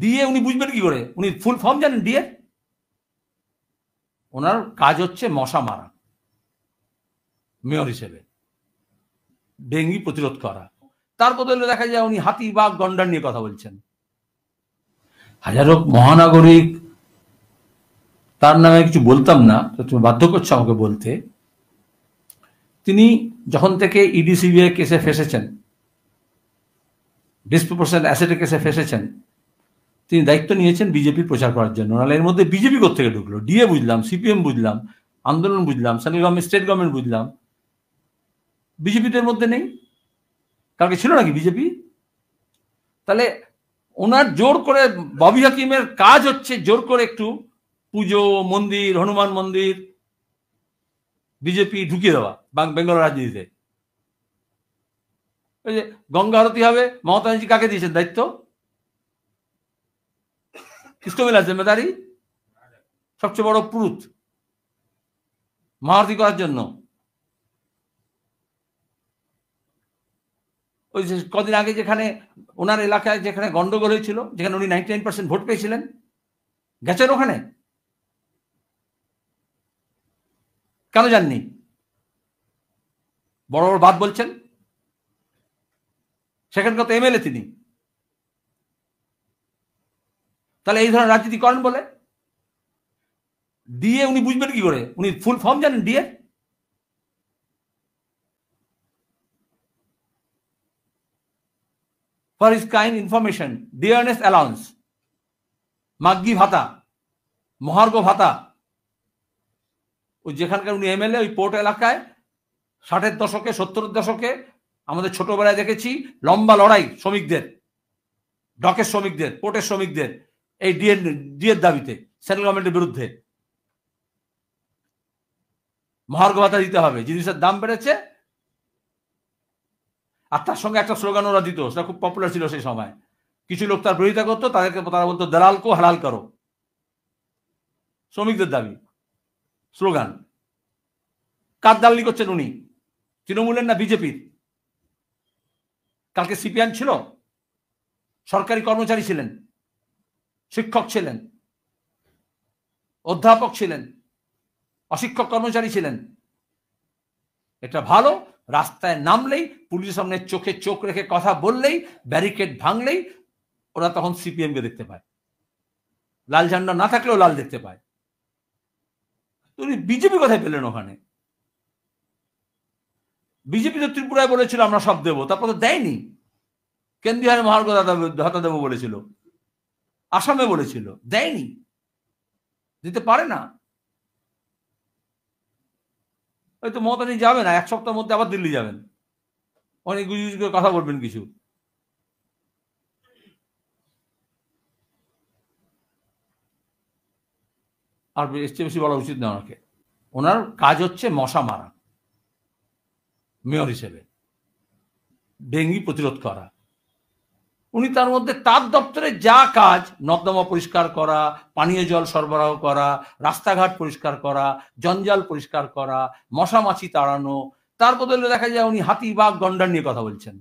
DA উনি বুঝবেন কি করে উনি ফুল ফর্ম জানেন ডিএ ওনার কাজ হচ্ছে মশা মারা মেয়র হিসেবে ডেঙ্গি প্রতিরোধ করা তার বদলে দেখা যায় উনি হাতি বা গন্ডার নিয়ে কথা বলছেন হাজারো মহানাগরিক তার নামে কিছু বলতাম না তো তুমি বাধ্য করছো আমাকে বলতে তিনি যখন থেকে ইডি e কেসে ফেসেছেন ডিসপ্রপোর্শন অ্যাসেটের কেসে ফেসেছেন তিনি দায়িত্ব নিয়েছেন বিজেপি প্রচার করার জন্য নাহলে এর মধ্যে বিজেপি থেকে ঢুকলো ডিএ বুঝলাম সিপিএম বুঝলাম আন্দোলন বুঝলাম সেন্ট্রাল গভর্নমেন্ট স্টেট গভর্নমেন্ট বুঝলাম বিজেপিদের মধ্যে নেই কালকে ছিল নাকি বিজেপি তাহলে ওনার জোর করে ববি হাকিমের কাজ হচ্ছে জোর করে একটু পুজো মন্দির হনুমান মন্দির বিজেপি ঢুকিয়ে দেওয়া বেঙ্গল রাজনীতিতে ওই যে গঙ্গা আরতি হবে মমতা ব্যানার্জি কাকে দিয়েছেন দায়িত্ব किसको मिला সবচেয়ে বড় পুরুত মহারতি করার জন্য ওই যে কদিন আগে যেখানে ওনার এলাকায় যেখানে গন্ডগোল হয়েছিল যেখানে উনি নাইনটি নাইন পার্সেন্ট ভোট পেয়েছিলেন গেছেন ওখানে কেন যাননি বড় বড় বাদ বলছেন সেখানকার তো এমএলএ তিনি তাহলে এই ধরনের রাজনীতি করেন বলে ডিএ উনি বুঝবেন কি করে উনি ফুল ফর্ম জানেন DA for his kind information dearness allowance মাগ্গি ভাতা মহার্গ ভাতা ওই যেখানকার উনি এমএলএ ওই পোর্ট এলাকায় ষাটের দশকে সত্তরের দশকে আমাদের ছোটবেলায় দেখেছি লম্বা লড়াই শ্রমিকদের ডকের শ্রমিকদের পোর্টের শ্রমিকদের এই ডিএর ডিএর দাবিতে সেন্ট্রাল গভর্নমেন্টের বিরুদ্ধে মহার্ঘ ভাতা দিতে হবে জিনিসের দাম বেড়েছে আর তার সঙ্গে একটা স্লোগান ওরা দিত সেটা খুব পপুলার ছিল সেই সময় কিছু লোক তার বিরোধিতা করতো তাদেরকে তারা বলতো দালাল কো হালাল করো শ্রমিকদের দাবি স্লোগান কার দালালি করছেন উনি তৃণমূলের না বিজেপির কালকে সিপিএম ছিল সরকারি কর্মচারী ছিলেন শিক্ষক ছিলেন অধ্যাপক ছিলেন অশিক্ষক কর্মচারী ছিলেন এটা ভালো রাস্তায় নামলেই পুলিশের সামনে চোখে চোখ রেখে কথা বললেই ব্যারিকেড ভাঙলেই ওরা তখন সিপিএম কে দেখতে পায় লাল ঝান্ডা না থাকলেও লাল দেখতে পায় তুমি বিজেপি কোথায় পেলেন ওখানে বিজেপি তো ত্রিপুরায় বলেছিল আমরা সব দেবো তারপর তো দেয়নি কেন্দ্রীয় হারে মহার্ঘ দাতা দেবো বলেছিল আসামে বলেছিল দেয়নি দিতে পারে না হয়তো মমতানি যাবে না এক সপ্তাহের মধ্যে আবার দিল্লি যাবেন অনেক গুজগুজ করে কথা বলবেন কিছু আর এসছে বেশি বলা উচিত না ওনাকে ওনার কাজ হচ্ছে মশা মারা মেয়র হিসেবে ডেঙ্গি প্রতিরোধ করা উনি তার মধ্যে তার দপ্তরে যা কাজ নর্দমা পরিষ্কার করা পানীয় জল সরবরাহ করা রাস্তাঘাট পরিষ্কার করা জঞ্জাল পরিষ্কার করা মশামাছি তাড়ানো তার বদলে দেখা যায় উনি হাতি বাঘ গন্ডার নিয়ে কথা বলছেন